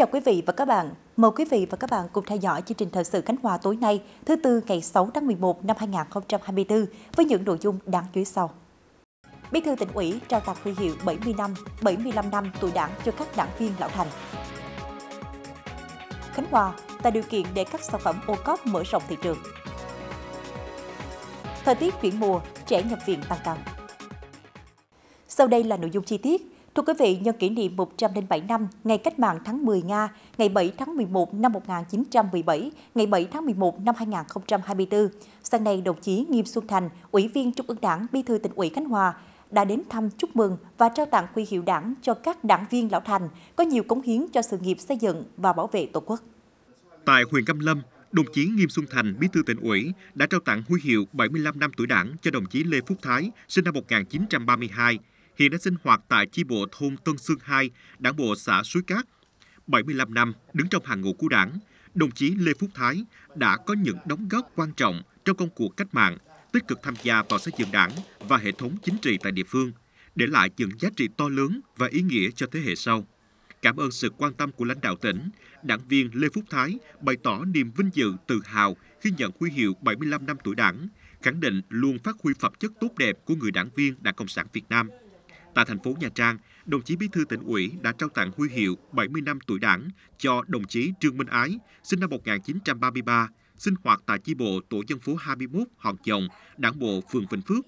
chào quý vị và các bạn. Mời quý vị và các bạn cùng theo dõi chương trình Thời sự Khánh Hòa tối nay, thứ Tư ngày 6 tháng 11 năm 2024 với những nội dung đáng chú ý sau. Bí thư tỉnh ủy trao tặng huy hiệu 70 năm, 75 năm tuổi đảng cho các đảng viên lão thành. Khánh Hòa tạo điều kiện để các sản phẩm ô cốp mở rộng thị trường. Thời tiết chuyển mùa, trẻ nhập viện tăng cao. Sau đây là nội dung chi tiết. Thưa quý vị, nhân kỷ niệm 107 năm ngày cách mạng tháng 10 Nga, ngày 7 tháng 11 năm 1917, ngày 7 tháng 11 năm 2024, sáng nay đồng chí Nghiêm Xuân Thành, Ủy viên Trung ương Đảng, Bí thư tỉnh ủy Khánh Hòa, đã đến thăm chúc mừng và trao tặng huy hiệu đảng cho các đảng viên lão thành có nhiều cống hiến cho sự nghiệp xây dựng và bảo vệ Tổ quốc. Tại huyện Cam Lâm, đồng chí Nghiêm Xuân Thành, bí thư tỉnh ủy, đã trao tặng huy hiệu 75 năm tuổi đảng cho đồng chí Lê Phúc Thái, sinh năm 1932, hiện đã sinh hoạt tại chi bộ thôn Tân Sương 2, đảng bộ xã Suối Cát. 75 năm đứng trong hàng ngũ của đảng, đồng chí Lê Phúc Thái đã có những đóng góp quan trọng trong công cuộc cách mạng, tích cực tham gia vào xây dựng đảng và hệ thống chính trị tại địa phương, để lại những giá trị to lớn và ý nghĩa cho thế hệ sau. Cảm ơn sự quan tâm của lãnh đạo tỉnh, đảng viên Lê Phúc Thái bày tỏ niềm vinh dự tự hào khi nhận huy hiệu 75 năm tuổi đảng, khẳng định luôn phát huy phẩm chất tốt đẹp của người đảng viên Đảng Cộng sản Việt Nam – Tại thành phố Nha Trang, đồng chí Bí thư tỉnh ủy đã trao tặng huy hiệu 70 năm tuổi đảng cho đồng chí Trương Minh Ái, sinh năm 1933, sinh hoạt tại chi bộ tổ dân phố 21 Hòn Chồng, đảng bộ phường Vĩnh Phước.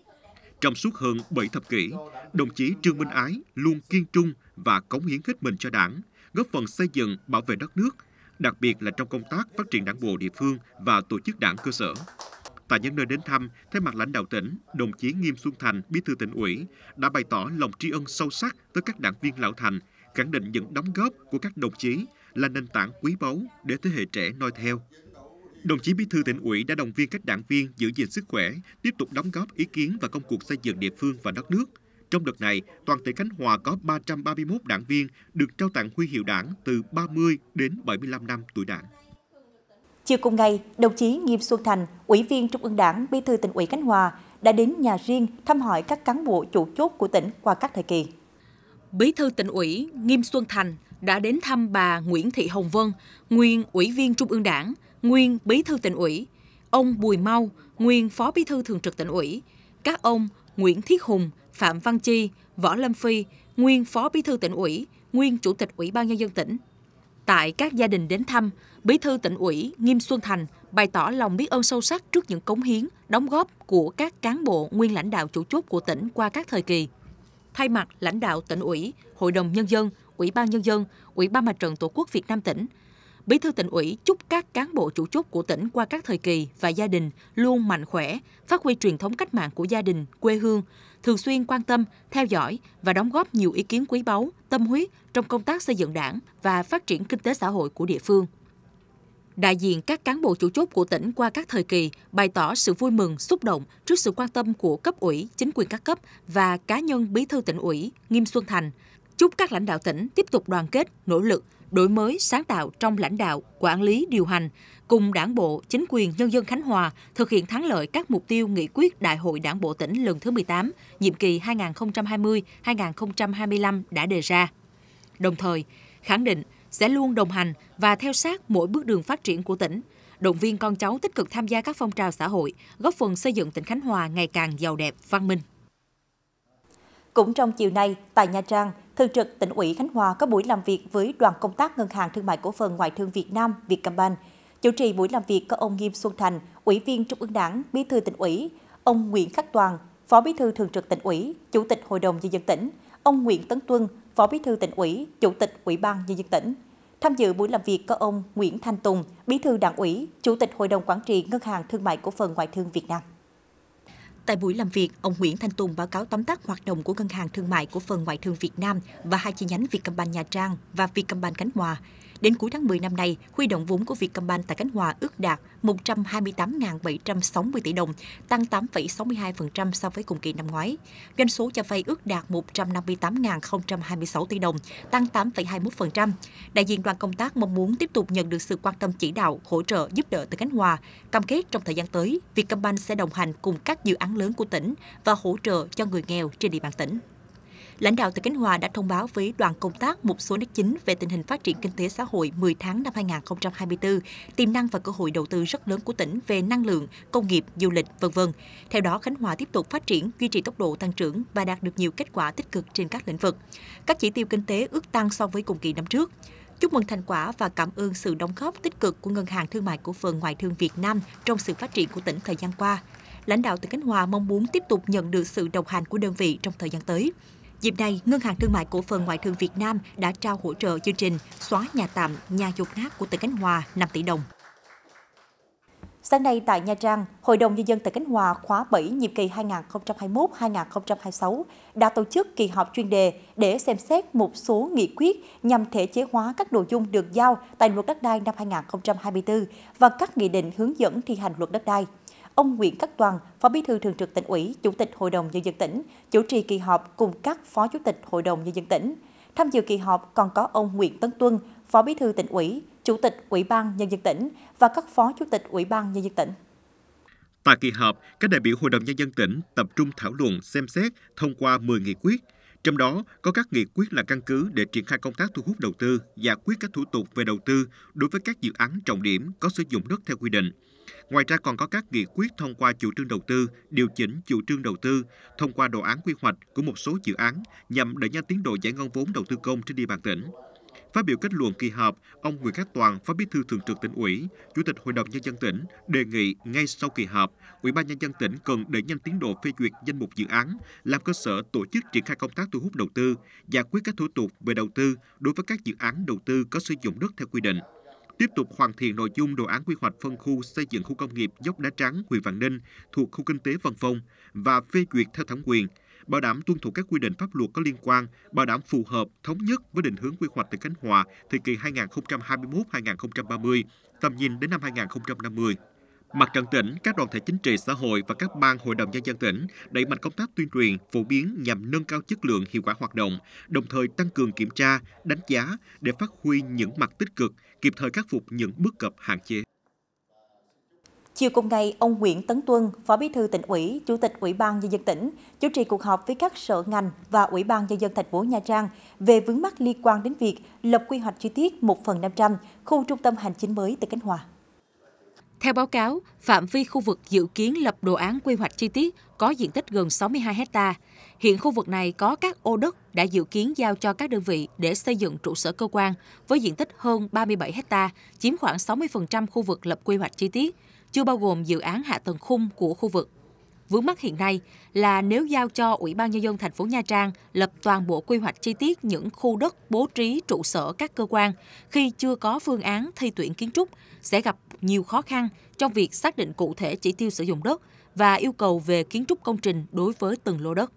Trong suốt hơn 7 thập kỷ, đồng chí Trương Minh Ái luôn kiên trung và cống hiến hết mình cho đảng, góp phần xây dựng, bảo vệ đất nước, đặc biệt là trong công tác phát triển đảng bộ địa phương và tổ chức đảng cơ sở. Tại những nơi đến thăm, thay mặt lãnh đạo tỉnh, đồng chí Nghiêm Xuân Thành, bí thư tỉnh ủy, đã bày tỏ lòng tri ân sâu sắc tới các đảng viên lão thành, khẳng định những đóng góp của các đồng chí là nền tảng quý báu để thế hệ trẻ noi theo. Đồng chí Bí thư tỉnh ủy đã động viên các đảng viên giữ gìn sức khỏe, tiếp tục đóng góp ý kiến và công cuộc xây dựng địa phương và đất nước. Trong đợt này, toàn tỉnh Khánh Hòa có 331 đảng viên được trao tặng huy hiệu đảng từ 30 đến 75 năm tuổi đảng. Chiều cùng ngày, đồng chí Nghiêm Xuân Thành, Ủy viên Trung ương Đảng, Bí thư tỉnh ủy Khánh Hòa đã đến nhà riêng thăm hỏi các cán bộ chủ chốt của tỉnh qua các thời kỳ. Bí thư tỉnh ủy Nghiêm Xuân Thành đã đến thăm bà Nguyễn Thị Hồng Vân, nguyên Ủy viên Trung ương Đảng, nguyên Bí thư tỉnh ủy, ông Bùi Mau, nguyên Phó Bí thư Thường trực tỉnh ủy, các ông Nguyễn Thiết Hùng, Phạm Văn Chi, Võ Lâm Phi, nguyên Phó Bí thư tỉnh ủy, nguyên Chủ tịch Ủy ban nhân dân tỉnh. Tại các gia đình đến thăm, Bí thư tỉnh ủy Nghiêm Xuân Thành bày tỏ lòng biết ơn sâu sắc trước những cống hiến, đóng góp của các cán bộ nguyên lãnh đạo chủ chốt của tỉnh qua các thời kỳ. Thay mặt lãnh đạo tỉnh ủy, Hội đồng Nhân dân, Ủy ban Nhân dân, Ủy ban Mặt trận Tổ quốc Việt Nam tỉnh, Bí thư tỉnh ủy chúc các cán bộ chủ chốt của tỉnh qua các thời kỳ và gia đình luôn mạnh khỏe, phát huy truyền thống cách mạng của gia đình, quê hương, thường xuyên quan tâm, theo dõi và đóng góp nhiều ý kiến quý báu, tâm huyết trong công tác xây dựng đảng và phát triển kinh tế xã hội của địa phương. Đại diện các cán bộ chủ chốt của tỉnh qua các thời kỳ bày tỏ sự vui mừng, xúc động trước sự quan tâm của cấp ủy, chính quyền các cấp và cá nhân bí thư tỉnh ủy Nghiêm Xuân Thành, chúc các lãnh đạo tỉnh tiếp tục đoàn kết, nỗ lực, đổi mới sáng tạo trong lãnh đạo, quản lý điều hành, cùng đảng bộ, chính quyền nhân dân Khánh Hòa thực hiện thắng lợi các mục tiêu nghị quyết Đại hội Đảng bộ tỉnh lần thứ 18, nhiệm kỳ 2020-2025 đã đề ra. Đồng thời, khẳng định sẽ luôn đồng hành và theo sát mỗi bước đường phát triển của tỉnh, động viên con cháu tích cực tham gia các phong trào xã hội, góp phần xây dựng tỉnh Khánh Hòa ngày càng giàu đẹp, văn minh. Cũng trong chiều nay, tại Nha Trang, Thường trực tỉnh ủy Khánh Hòa có buổi làm việc với đoàn công tác Ngân hàng Thương mại Cổ phần Ngoại thương Việt Nam Vietcombank. Chủ trì buổi làm việc có ông Nghiêm Xuân Thành, Ủy viên Trung ương Đảng, Bí thư tỉnh ủy, ông Nguyễn Khắc Toàn, Phó Bí thư Thường trực tỉnh ủy, Chủ tịch Hội đồng nhân dân tỉnh, ông Nguyễn Tấn Tuân, Phó Bí thư tỉnh ủy, Chủ tịch Ủy ban nhân dân tỉnh. Tham dự buổi làm việc có ông Nguyễn Thanh Tùng, Bí thư Đảng ủy, Chủ tịch Hội đồng quản trị Ngân hàng Thương mại Cổ phần Ngoại thương Việt Nam. Tại buổi làm việc, ông Nguyễn Thanh Tùng báo cáo tóm tắt hoạt động của Ngân hàng Thương mại của phần Ngoại thương Việt Nam và hai chi nhánh Vietcombank Nha Trang và Vietcombank Khánh Hòa. Đến cuối tháng 10 năm nay, huy động vốn của Vietcombank tại Cánh Hòa ước đạt 128.760 tỷ đồng, tăng 8,62% so với cùng kỳ năm ngoái. Doanh số cho vay ước đạt 158.026 tỷ đồng, tăng 8,21%. Đại diện đoàn công tác mong muốn tiếp tục nhận được sự quan tâm chỉ đạo, hỗ trợ, giúp đỡ từ Cánh Hòa. Cam kết trong thời gian tới, Vietcombank sẽ đồng hành cùng các dự án lớn của tỉnh và hỗ trợ cho người nghèo trên địa bàn tỉnh lãnh đạo tỉnh Khánh Hòa đã thông báo với đoàn công tác một số nét chính về tình hình phát triển kinh tế xã hội 10 tháng năm 2024, tiềm năng và cơ hội đầu tư rất lớn của tỉnh về năng lượng, công nghiệp, du lịch, v.v. Theo đó, Khánh Hòa tiếp tục phát triển, duy trì tốc độ tăng trưởng và đạt được nhiều kết quả tích cực trên các lĩnh vực. Các chỉ tiêu kinh tế ước tăng so với cùng kỳ năm trước. Chúc mừng thành quả và cảm ơn sự đóng góp tích cực của Ngân hàng Thương mại Cổ phần Ngoại thương Việt Nam trong sự phát triển của tỉnh thời gian qua. Lãnh đạo tỉnh Khánh Hòa mong muốn tiếp tục nhận được sự đồng hành của đơn vị trong thời gian tới. Dịp này, Ngân hàng Thương mại Cổ phần Ngoại thương Việt Nam đã trao hỗ trợ chương trình xóa nhà tạm, nhà dột nát của tỉnh Cánh Hòa 5 tỷ đồng. Sáng nay tại Nha Trang, Hội đồng Nhân dân tỉnh Cánh Hòa khóa 7 nhiệm kỳ 2021-2026 đã tổ chức kỳ họp chuyên đề để xem xét một số nghị quyết nhằm thể chế hóa các nội dung được giao tại luật đất đai năm 2024 và các nghị định hướng dẫn thi hành luật đất đai ông Nguyễn Cát Toàn, Phó Bí thư Thường trực tỉnh ủy, Chủ tịch Hội đồng Nhân dân tỉnh, chủ trì kỳ họp cùng các Phó Chủ tịch Hội đồng Nhân dân tỉnh. Tham dự kỳ họp còn có ông Nguyễn Tấn Tuân, Phó Bí thư tỉnh ủy, Chủ tịch Ủy ban Nhân dân tỉnh và các Phó Chủ tịch Ủy ban Nhân dân tỉnh. Tại kỳ họp, các đại biểu Hội đồng Nhân dân tỉnh tập trung thảo luận, xem xét, thông qua 10 nghị quyết, trong đó có các nghị quyết là căn cứ để triển khai công tác thu hút đầu tư, giải quyết các thủ tục về đầu tư đối với các dự án trọng điểm có sử dụng đất theo quy định. Ngoài ra còn có các nghị quyết thông qua chủ trương đầu tư, điều chỉnh chủ trương đầu tư, thông qua đồ án quy hoạch của một số dự án nhằm đẩy nhanh tiến độ giải ngân vốn đầu tư công trên địa bàn tỉnh. Phát biểu kết luận kỳ họp, ông Nguyễn Khắc Toàn, Phó Bí thư Thường trực tỉnh ủy, Chủ tịch Hội đồng nhân dân tỉnh đề nghị ngay sau kỳ họp, Ủy ban nhân dân tỉnh cần đẩy nhanh tiến độ phê duyệt danh mục dự án, làm cơ sở tổ chức triển khai công tác thu hút đầu tư, giải quyết các thủ tục về đầu tư đối với các dự án đầu tư có sử dụng đất theo quy định tiếp tục hoàn thiện nội dung đồ án quy hoạch phân khu xây dựng khu công nghiệp dốc đá trắng huyện Vạn Ninh thuộc khu kinh tế Văn Phong và phê duyệt theo thẩm quyền, bảo đảm tuân thủ các quy định pháp luật có liên quan, bảo đảm phù hợp, thống nhất với định hướng quy hoạch tỉnh Khánh Hòa thời kỳ 2021-2030, tầm nhìn đến năm 2050. Mặt trận tỉnh, các đoàn thể chính trị xã hội và các ban hội đồng nhân dân tỉnh đẩy mạnh công tác tuyên truyền, phổ biến nhằm nâng cao chất lượng hiệu quả hoạt động, đồng thời tăng cường kiểm tra, đánh giá để phát huy những mặt tích cực, kịp thời khắc phục những bất cập hạn chế. Chiều cùng ngày, ông Nguyễn Tấn Tuân, Phó Bí thư tỉnh ủy, Chủ tịch Ủy ban nhân dân tỉnh, chủ trì cuộc họp với các sở ngành và Ủy ban nhân dân thành phố Nha Trang về vướng mắc liên quan đến việc lập quy hoạch chi tiết 1 phần 500 khu trung tâm hành chính mới tại Khánh Hòa. Theo báo cáo, phạm vi khu vực dự kiến lập đồ án quy hoạch chi tiết có diện tích gần 62 ha. Hiện khu vực này có các ô đất đã dự kiến giao cho các đơn vị để xây dựng trụ sở cơ quan với diện tích hơn 37 ha, chiếm khoảng 60% khu vực lập quy hoạch chi tiết, chưa bao gồm dự án hạ tầng khung của khu vực. Vướng mắt hiện nay là nếu giao cho Ủy ban Nhân dân thành phố Nha Trang lập toàn bộ quy hoạch chi tiết những khu đất bố trí trụ sở các cơ quan khi chưa có phương án thi tuyển kiến trúc sẽ gặp nhiều khó khăn trong việc xác định cụ thể chỉ tiêu sử dụng đất và yêu cầu về kiến trúc công trình đối với từng lô đất.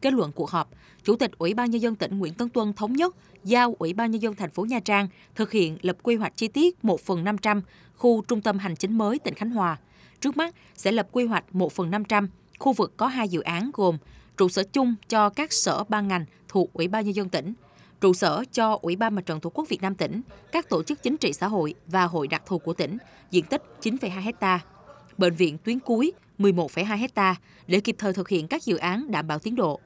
Kết luận cuộc họp, Chủ tịch Ủy ban nhân dân tỉnh Nguyễn Tấn Tuân thống nhất giao Ủy ban nhân dân thành phố Nha Trang thực hiện lập quy hoạch chi tiết 1 phần 500 khu trung tâm hành chính mới tỉnh Khánh Hòa Trước mắt sẽ lập quy hoạch 1 phần 500, khu vực có hai dự án gồm trụ sở chung cho các sở ban ngành thuộc Ủy ban Nhân dân tỉnh, trụ sở cho Ủy ban Mặt trận Tổ quốc Việt Nam tỉnh, các tổ chức chính trị xã hội và hội đặc thù của tỉnh, diện tích 9,2 hecta, bệnh viện tuyến cuối 11,2 hecta để kịp thời thực hiện các dự án đảm bảo tiến độ.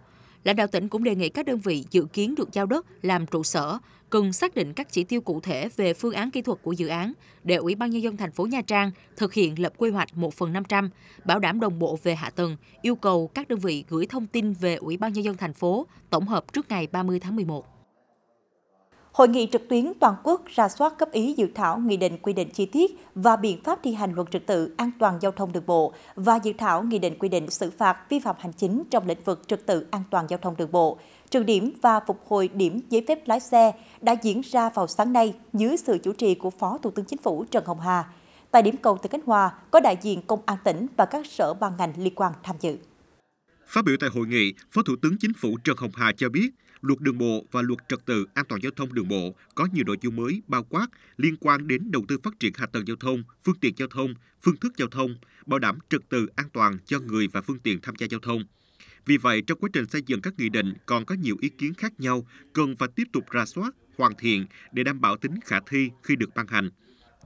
Lãnh đạo tỉnh cũng đề nghị các đơn vị dự kiến được giao đất làm trụ sở cần xác định các chỉ tiêu cụ thể về phương án kỹ thuật của dự án để Ủy ban Nhân dân thành phố Nha Trang thực hiện lập quy hoạch 1 phần 500, bảo đảm đồng bộ về hạ tầng, yêu cầu các đơn vị gửi thông tin về Ủy ban Nhân dân thành phố tổng hợp trước ngày 30 tháng 11. Hội nghị trực tuyến toàn quốc ra soát cấp ý dự thảo nghị định quy định chi tiết và biện pháp thi hành luật trật tự an toàn giao thông đường bộ và dự thảo nghị định quy định xử phạt vi phạm hành chính trong lĩnh vực trật tự an toàn giao thông đường bộ, trừ điểm và phục hồi điểm giấy phép lái xe đã diễn ra vào sáng nay dưới sự chủ trì của Phó Thủ tướng Chính phủ Trần Hồng Hà. Tại điểm cầu từ Khánh Hòa có đại diện Công an tỉnh và các sở ban ngành liên quan tham dự. Phát biểu tại hội nghị, Phó Thủ tướng Chính phủ Trần Hồng Hà cho biết, luật đường bộ và luật trật tự an toàn giao thông đường bộ có nhiều nội dung mới bao quát liên quan đến đầu tư phát triển hạ tầng giao thông, phương tiện giao thông, phương thức giao thông, bảo đảm trật tự an toàn cho người và phương tiện tham gia giao thông. Vì vậy, trong quá trình xây dựng các nghị định còn có nhiều ý kiến khác nhau, cần phải tiếp tục ra soát, hoàn thiện để đảm bảo tính khả thi khi được ban hành.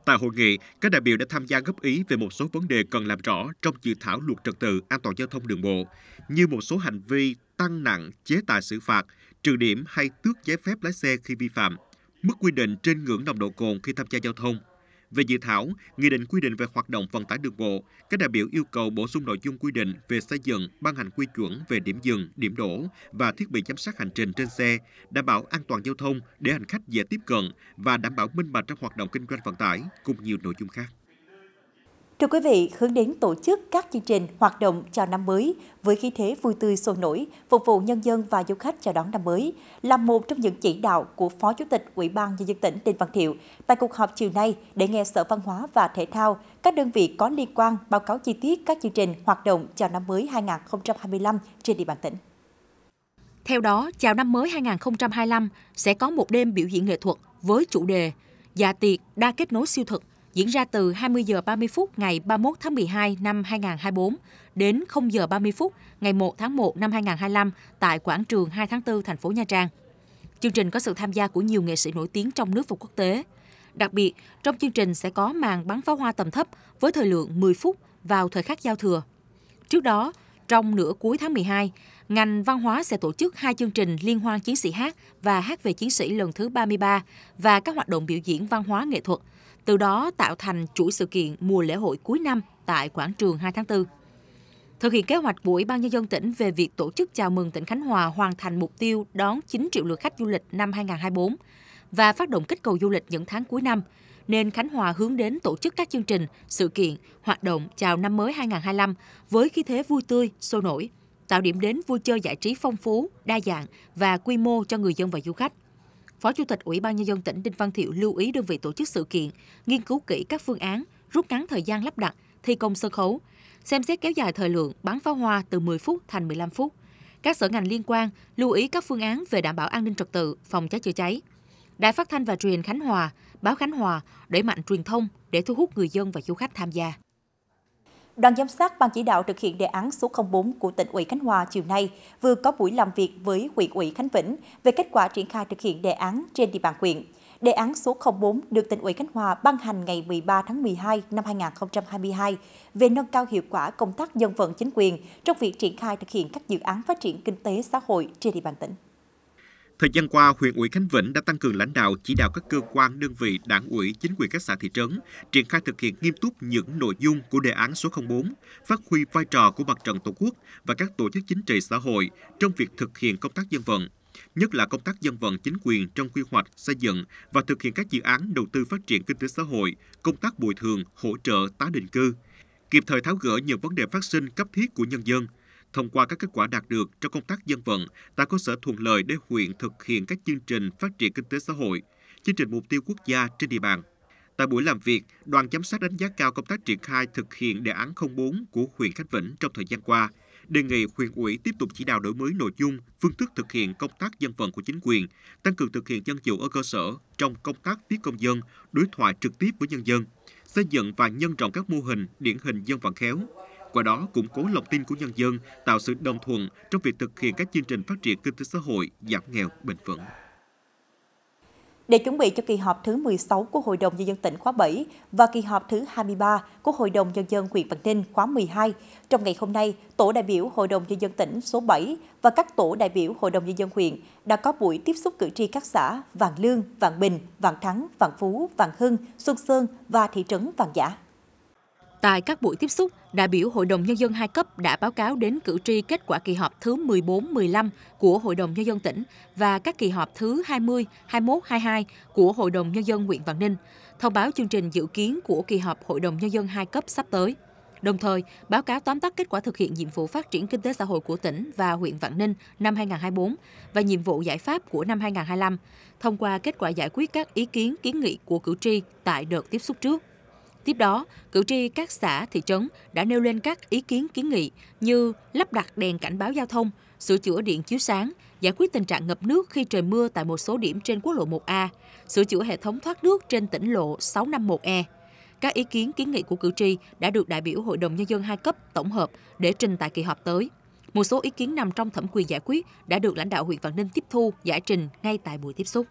Tại hội nghị, các đại biểu đã tham gia góp ý về một số vấn đề cần làm rõ trong dự thảo luật trật tự an toàn giao thông đường bộ, như một số hành vi tăng nặng chế tài xử phạt, trừ điểm hay tước giấy phép lái xe khi vi phạm, mức quy định trên ngưỡng nồng độ cồn khi tham gia giao thông, về dự thảo, Nghị định quy định về hoạt động vận tải đường bộ, các đại biểu yêu cầu bổ sung nội dung quy định về xây dựng, ban hành quy chuẩn về điểm dừng, điểm đổ và thiết bị giám sát hành trình trên xe, đảm bảo an toàn giao thông để hành khách dễ tiếp cận và đảm bảo minh bạch trong hoạt động kinh doanh vận tải, cùng nhiều nội dung khác. Thưa quý vị, hướng đến tổ chức các chương trình hoạt động chào năm mới với khí thế vui tươi sôi nổi, phục vụ nhân dân và du khách chào đón năm mới là một trong những chỉ đạo của Phó Chủ tịch Ủy ban Nhân dân tỉnh Đinh Văn Thiệu tại cuộc họp chiều nay để nghe Sở Văn hóa và Thể thao, các đơn vị có liên quan báo cáo chi tiết các chương trình hoạt động chào năm mới 2025 trên địa bàn tỉnh. Theo đó, chào năm mới 2025 sẽ có một đêm biểu diễn nghệ thuật với chủ đề già dạ tiệc đa kết nối siêu thực – diễn ra từ 20 giờ 30 phút ngày 31 tháng 12 năm 2024 đến 0 giờ 30 phút ngày 1 tháng 1 năm 2025 tại quảng trường 2 tháng 4 thành phố Nha Trang. Chương trình có sự tham gia của nhiều nghệ sĩ nổi tiếng trong nước và quốc tế. Đặc biệt, trong chương trình sẽ có màn bắn pháo hoa tầm thấp với thời lượng 10 phút vào thời khắc giao thừa. Trước đó, trong nửa cuối tháng 12, ngành văn hóa sẽ tổ chức hai chương trình liên hoan chiến sĩ hát và hát về chiến sĩ lần thứ 33 và các hoạt động biểu diễn văn hóa nghệ thuật – từ đó tạo thành chuỗi sự kiện mùa lễ hội cuối năm tại quảng trường 2 tháng 4. Thực hiện kế hoạch của Ủy ban Nhân dân tỉnh về việc tổ chức chào mừng tỉnh Khánh Hòa hoàn thành mục tiêu đón 9 triệu lượt khách du lịch năm 2024 và phát động kích cầu du lịch những tháng cuối năm, nên Khánh Hòa hướng đến tổ chức các chương trình, sự kiện, hoạt động chào năm mới 2025 với khí thế vui tươi, sôi nổi, tạo điểm đến vui chơi giải trí phong phú, đa dạng và quy mô cho người dân và du khách. Phó Chủ tịch Ủy ban Nhân dân tỉnh Đinh Văn Thiệu lưu ý đơn vị tổ chức sự kiện, nghiên cứu kỹ các phương án, rút ngắn thời gian lắp đặt, thi công sân khấu, xem xét kéo dài thời lượng bắn pháo hoa từ 10 phút thành 15 phút. Các sở ngành liên quan lưu ý các phương án về đảm bảo an ninh trật tự, phòng cháy chữa cháy. Đài Phát thanh và Truyền Khánh Hòa, báo Khánh Hòa đẩy mạnh truyền thông để thu hút người dân và du khách tham gia. Đoàn giám sát Ban chỉ đạo thực hiện đề án số 04 của tỉnh ủy Khánh Hòa chiều nay vừa có buổi làm việc với huyện ủy Khánh Vĩnh về kết quả triển khai thực hiện đề án trên địa bàn huyện. Đề án số 04 được tỉnh ủy Khánh Hòa ban hành ngày 13 tháng 12 năm 2022 về nâng cao hiệu quả công tác dân vận chính quyền trong việc triển khai thực hiện các dự án phát triển kinh tế xã hội trên địa bàn tỉnh. Thời gian qua, huyện ủy Khánh Vĩnh đã tăng cường lãnh đạo chỉ đạo các cơ quan, đơn vị, đảng ủy, chính quyền các xã thị trấn triển khai thực hiện nghiêm túc những nội dung của đề án số 04, phát huy vai trò của mặt trận Tổ quốc và các tổ chức chính trị xã hội trong việc thực hiện công tác dân vận, nhất là công tác dân vận chính quyền trong quy hoạch, xây dựng và thực hiện các dự án đầu tư phát triển kinh tế xã hội, công tác bồi thường, hỗ trợ tái định cư, kịp thời tháo gỡ nhiều vấn đề phát sinh cấp thiết của nhân dân – Thông qua các kết quả đạt được trong công tác dân vận, tạo cơ sở thuận lợi để huyện thực hiện các chương trình phát triển kinh tế xã hội, chương trình mục tiêu quốc gia trên địa bàn. Tại buổi làm việc, đoàn giám sát đánh giá cao công tác triển khai thực hiện đề án 04 của huyện Khánh Vĩnh trong thời gian qua, đề nghị huyện ủy tiếp tục chỉ đạo đổi mới nội dung, phương thức thực hiện công tác dân vận của chính quyền, tăng cường thực hiện dân chủ ở cơ sở trong công tác tiếp công dân, đối thoại trực tiếp với nhân dân, xây dựng và nhân rộng các mô hình điển hình dân vận khéo, qua đó củng cố lòng tin của nhân dân, tạo sự đồng thuận trong việc thực hiện các chương trình phát triển kinh tế xã hội, giảm nghèo bền vững. Để chuẩn bị cho kỳ họp thứ 16 của Hội đồng Nhân dân tỉnh khóa 7 và kỳ họp thứ 23 của Hội đồng Nhân dân huyện Vạn Ninh khóa 12, trong ngày hôm nay, Tổ đại biểu Hội đồng Nhân dân tỉnh số 7 và các tổ đại biểu Hội đồng Nhân dân huyện đã có buổi tiếp xúc cử tri các xã Vạn Lương, Vạn Bình, Vạn Thắng, Vạn Phú, Vạn Hưng, Xuân Sơn và thị trấn Vạn Giả. Tại các buổi tiếp xúc, đại biểu Hội đồng Nhân dân hai cấp đã báo cáo đến cử tri kết quả kỳ họp thứ 14-15 của Hội đồng Nhân dân tỉnh và các kỳ họp thứ 20, 21, 22 của Hội đồng Nhân dân huyện Vạn Ninh, thông báo chương trình dự kiến của kỳ họp Hội đồng Nhân dân hai cấp sắp tới. Đồng thời, báo cáo tóm tắt kết quả thực hiện nhiệm vụ phát triển kinh tế xã hội của tỉnh và huyện Vạn Ninh năm 2024 và nhiệm vụ giải pháp của năm 2025, thông qua kết quả giải quyết các ý kiến kiến nghị của cử tri tại đợt tiếp xúc trước. Tiếp đó, cử tri các xã, thị trấn đã nêu lên các ý kiến kiến nghị như lắp đặt đèn cảnh báo giao thông, sửa chữa điện chiếu sáng, giải quyết tình trạng ngập nước khi trời mưa tại một số điểm trên quốc lộ 1A, sửa chữa hệ thống thoát nước trên tỉnh lộ 651E. Các ý kiến kiến nghị của cử tri đã được đại biểu Hội đồng Nhân dân hai cấp tổng hợp để trình tại kỳ họp tới. Một số ý kiến nằm trong thẩm quyền giải quyết đã được lãnh đạo huyện Vạn Ninh tiếp thu, giải trình ngay tại buổi tiếp xúc.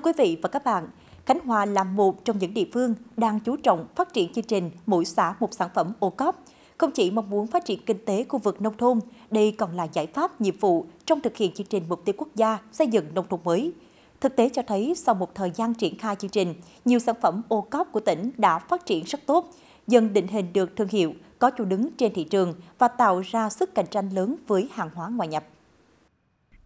thưa quý vị và các bạn, Khánh Hòa là một trong những địa phương đang chú trọng phát triển chương trình mỗi xã một sản phẩm ô cóp. Không chỉ mong muốn phát triển kinh tế khu vực nông thôn, đây còn là giải pháp nhiệm vụ trong thực hiện chương trình mục tiêu quốc gia xây dựng nông thôn mới. Thực tế cho thấy sau một thời gian triển khai chương trình, nhiều sản phẩm ô cóp của tỉnh đã phát triển rất tốt, dần định hình được thương hiệu, có chỗ đứng trên thị trường và tạo ra sức cạnh tranh lớn với hàng hóa ngoại nhập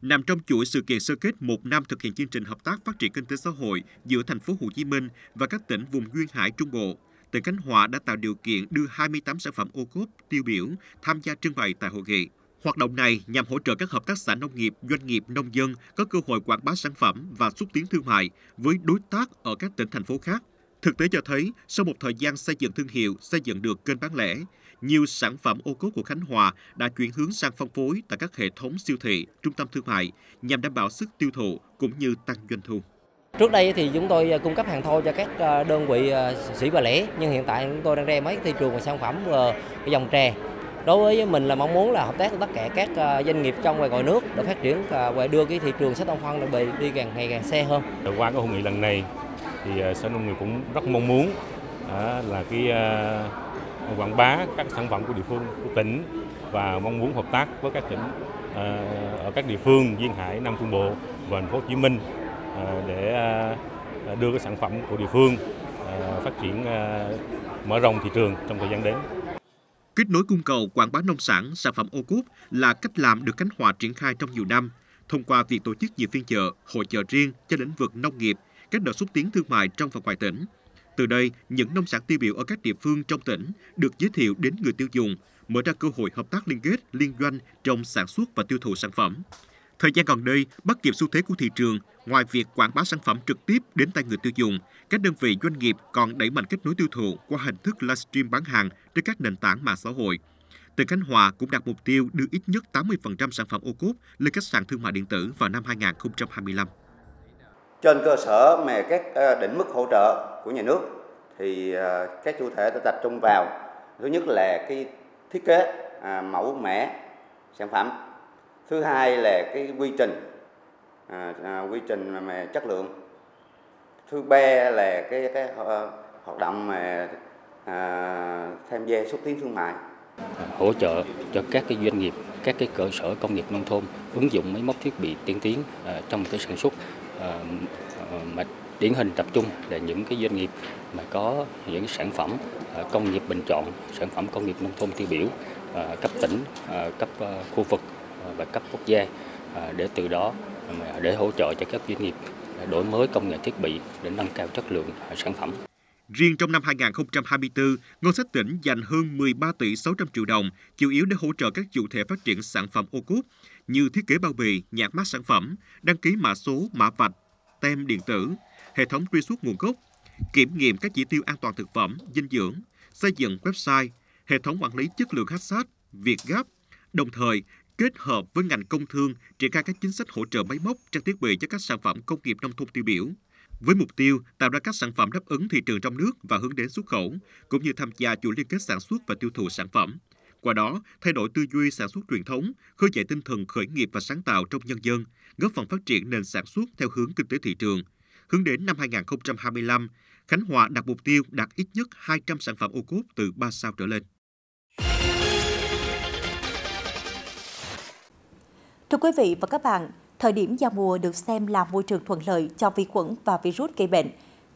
nằm trong chuỗi sự kiện sơ kết một năm thực hiện chương trình hợp tác phát triển kinh tế xã hội giữa thành phố Hồ Chí Minh và các tỉnh vùng duyên hải Trung Bộ. Tỉnh Khánh Hòa đã tạo điều kiện đưa 28 sản phẩm ô cốp tiêu biểu tham gia trưng bày tại hội nghị. Hoạt động này nhằm hỗ trợ các hợp tác xã nông nghiệp, doanh nghiệp, nông dân có cơ hội quảng bá sản phẩm và xúc tiến thương mại với đối tác ở các tỉnh, thành phố khác. Thực tế cho thấy, sau một thời gian xây dựng thương hiệu, xây dựng được kênh bán lẻ, nhiều sản phẩm ô cốp của Khánh Hòa đã chuyển hướng sang phân phối tại các hệ thống siêu thị, trung tâm thương mại nhằm đảm bảo sức tiêu thụ cũng như tăng doanh thu. Trước đây thì chúng tôi cung cấp hàng thô cho các ờ, đơn vị ờ, sĩ và lẻ, nhưng hiện tại chúng tôi đang ra mấy thị trường và sản phẩm và ờ, dòng trà. Đối với mình là mong muốn là hợp tác với tất cả các doanh nghiệp trong và ngoài nước để phát triển và đưa cái thị trường sách đông phân đặc biệt đi càng ngày càng xe hơn. Qua cái hội nghị lần này thì Sở Nông nghiệp cũng rất mong muốn là cái quảng bá các sản phẩm của địa phương, của tỉnh và mong muốn hợp tác với các tỉnh ờ, ở các địa phương duyên hải Nam Trung Bộ và Thành phố Hồ Chí Minh ờ, để ờ, đưa các sản phẩm của địa phương phát triển mở rộng thị trường trong thời gian đến. Kết nối cung cầu quảng bá nông sản, sản phẩm ô cốp là cách làm được Khánh Hòa triển khai trong nhiều năm thông qua việc tổ chức nhiều phiên chợ, hội chợ riêng cho lĩnh vực nông nghiệp, các đợt xúc tiến thương mại trong và ngoài tỉnh. Từ đây, những nông sản tiêu biểu ở các địa phương trong tỉnh được giới thiệu đến người tiêu dùng, mở ra cơ hội hợp tác liên kết, liên doanh trong sản xuất và tiêu thụ sản phẩm. Thời gian gần đây, bắt kịp xu thế của thị trường, ngoài việc quảng bá sản phẩm trực tiếp đến tay người tiêu dùng, các đơn vị doanh nghiệp còn đẩy mạnh kết nối tiêu thụ qua hình thức livestream bán hàng trên các nền tảng mạng xã hội. Tỉnh Khánh Hòa cũng đặt mục tiêu đưa ít nhất 80% sản phẩm ô cốp lên các sàn thương mại điện tử vào năm 2025 trên cơ sở mà các ờ, định mức hỗ trợ của nhà nước thì ờ, các chủ thể đã tập trung vào thứ nhất là cái thiết kế à, mẫu mẻ sản phẩm thứ hai là cái quy trình à, à, quy trình mà, chất lượng thứ ba là cái cái ờ, hoạt động mà à, tham gia xúc tiến thương mại hỗ trợ cho các cái doanh nghiệp các cái cơ sở công nghiệp nông thôn ứng dụng máy móc thiết bị tiên tiến à, trong cái sản xuất Ờ, ờ, mà điển hình tập trung là những cái doanh nghiệp mà có những sản phẩm ờ, công nghiệp bình chọn, sản phẩm công nghiệp nông thôn tiêu biểu cấp tỉnh, cấp khu vực và cấp quốc gia để từ đó để hỗ trợ cho các doanh nghiệp đổi mới công nghệ thiết bị để nâng cao chất lượng sản phẩm. Riêng trong năm 2024, ngân sách tỉnh dành hơn 13 tỷ 600 triệu đồng, chủ yếu để hỗ trợ các chủ thể phát triển sản phẩm ô cốp như thiết kế bao bì, nhãn mát sản phẩm, đăng ký mã số, mã vạch, tem điện tử, hệ thống truy xuất nguồn gốc, kiểm nghiệm các chỉ tiêu an toàn thực phẩm, dinh dưỡng, xây dựng website, hệ thống quản lý chất lượng khách sát, việc Gáp, đồng thời kết hợp với ngành công thương triển khai các chính sách hỗ trợ máy móc, trang thiết bị cho các sản phẩm công nghiệp nông thôn tiêu biểu với mục tiêu tạo ra các sản phẩm đáp ứng thị trường trong nước và hướng đến xuất khẩu, cũng như tham gia chuỗi liên kết sản xuất và tiêu thụ sản phẩm. Qua đó, thay đổi tư duy sản xuất truyền thống, khơi dậy tinh thần khởi nghiệp và sáng tạo trong nhân dân, góp phần phát triển nền sản xuất theo hướng kinh tế thị trường. Hướng đến năm 2025, Khánh Hòa đặt mục tiêu đạt ít nhất 200 sản phẩm ô cốp từ 3 sao trở lên. Thưa quý vị và các bạn, thời điểm giao mùa được xem là môi trường thuận lợi cho vi khuẩn và virus gây bệnh,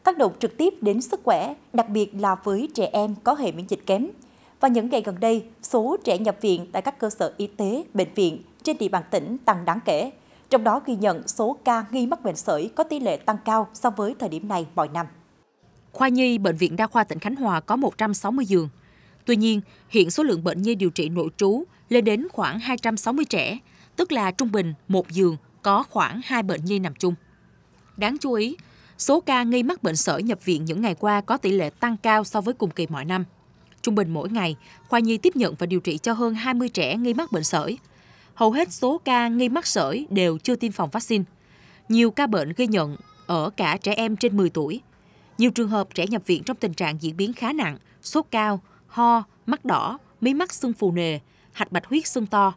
tác động trực tiếp đến sức khỏe, đặc biệt là với trẻ em có hệ miễn dịch kém – và những ngày gần đây, số trẻ nhập viện tại các cơ sở y tế, bệnh viện trên địa bàn tỉnh tăng đáng kể. Trong đó ghi nhận số ca nghi mắc bệnh sởi có tỷ lệ tăng cao so với thời điểm này mọi năm. Khoa Nhi Bệnh viện Đa khoa tỉnh Khánh Hòa có 160 giường. Tuy nhiên, hiện số lượng bệnh nhi điều trị nội trú lên đến khoảng 260 trẻ, tức là trung bình một giường có khoảng 2 bệnh nhi nằm chung. Đáng chú ý, số ca nghi mắc bệnh sởi nhập viện những ngày qua có tỷ lệ tăng cao so với cùng kỳ mọi năm. Trung bình mỗi ngày, khoa nhi tiếp nhận và điều trị cho hơn 20 trẻ nghi mắc bệnh sởi. Hầu hết số ca nghi mắc sởi đều chưa tiêm phòng vaccine. Nhiều ca bệnh ghi nhận ở cả trẻ em trên 10 tuổi. Nhiều trường hợp trẻ nhập viện trong tình trạng diễn biến khá nặng, sốt cao, ho, mắt đỏ, mí mắt sưng phù nề, hạch bạch huyết sưng to.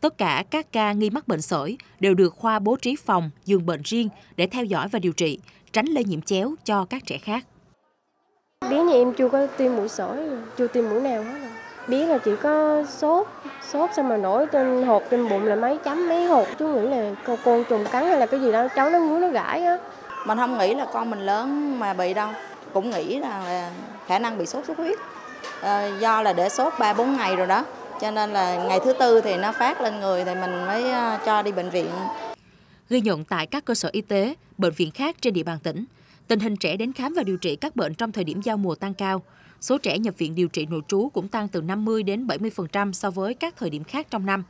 Tất cả các ca nghi mắc bệnh sởi đều được khoa bố trí phòng, giường bệnh riêng để theo dõi và điều trị, tránh lây nhiễm chéo cho các trẻ khác. Bé nhà em chưa có tiêm mũi sởi, chưa tiêm mũi nào hết rồi. Bé là chỉ có sốt, sốt xong mà nổi trên hột trên bụng là mấy chấm mấy hột. Chú nghĩ là con côn trùng cắn hay là cái gì đó, cháu nó ngứa nó gãi á. Mình không nghĩ là con mình lớn mà bị đâu. Cũng nghĩ là khả năng bị sốt xuất huyết. À, do là để sốt 3-4 ngày rồi đó. Cho nên là ngày thứ tư thì nó phát lên người thì mình mới ờ, cho đi bệnh viện. Ghi nhận tại các cơ sở y tế, bệnh viện khác trên địa bàn tỉnh, Tình hình trẻ đến khám và điều trị các bệnh trong thời điểm giao mùa tăng cao. Số trẻ nhập viện điều trị nội trú cũng tăng từ 50 đến 70% so với các thời điểm khác trong năm.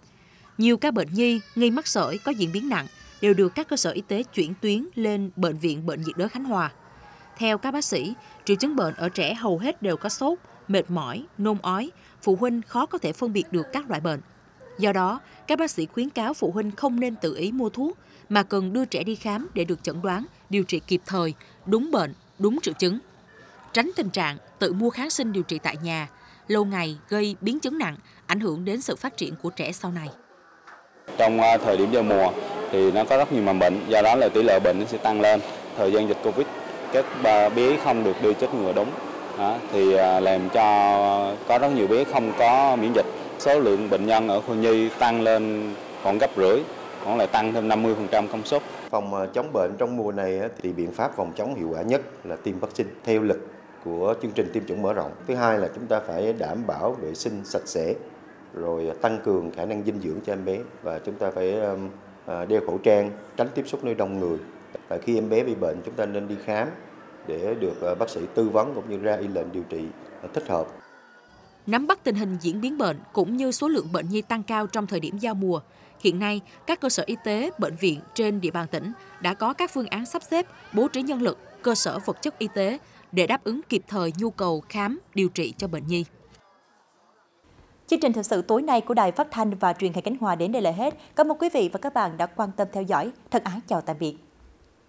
Nhiều ca bệnh nhi nghi mắc sởi có diễn biến nặng đều được các cơ sở y tế chuyển tuyến lên bệnh viện bệnh nhiệt đới Khánh Hòa. Theo các bác sĩ, triệu chứng bệnh ở trẻ hầu hết đều có sốt, mệt mỏi, nôn ói, phụ huynh khó có thể phân biệt được các loại bệnh. Do đó, các bác sĩ khuyến cáo phụ huynh không nên tự ý mua thuốc mà cần đưa trẻ đi khám để được chẩn đoán, điều trị kịp thời, đúng bệnh, đúng triệu chứng. Tránh tình trạng tự mua kháng sinh điều trị tại nhà, lâu ngày gây biến chứng nặng, ảnh hưởng đến sự phát triển của trẻ sau này. Trong à, thời điểm giao mùa thì nó có rất nhiều mầm bệnh, do đó là tỷ lệ bệnh nó sẽ tăng lên. Thời gian dịch Covid, các bé không được đưa chích ngừa đúng, đó, thì à, làm cho có rất nhiều bé không có miễn dịch số lượng bệnh nhân ở khoa nhi tăng lên khoảng gấp rưỡi, khoảng lại tăng thêm 50% công suất. Phòng ờ, chống bệnh trong mùa này thì biện pháp phòng chống hiệu quả nhất là tiêm vaccine theo lịch của chương trình tiêm chủng mở rộng. Thứ hai là chúng ta phải đảm bảo vệ sinh sạch sẽ, rồi ờ, tăng cường khả năng dinh dưỡng cho em bé và chúng ta phải ờ, đeo khẩu trang, tránh tiếp xúc nơi đông người. Và khi em bé bị bệnh chúng ta nên đi khám để được bác sĩ tư vấn cũng như ra y lệnh điều trị thích hợp nắm bắt tình hình diễn biến bệnh cũng như số lượng bệnh nhi tăng cao trong thời điểm giao mùa. Hiện nay, các cơ sở y tế, bệnh viện trên địa bàn tỉnh đã có các phương án sắp xếp, bố trí nhân lực, cơ sở vật chất y tế để đáp ứng kịp thời nhu cầu khám, điều trị cho bệnh nhi. Chương trình thực sự tối nay của Đài Phát thanh và Truyền hình cánh Hòa đến đây là hết. Cảm ơn quý vị và các bạn đã quan tâm theo dõi. Thân ái chào tạm biệt.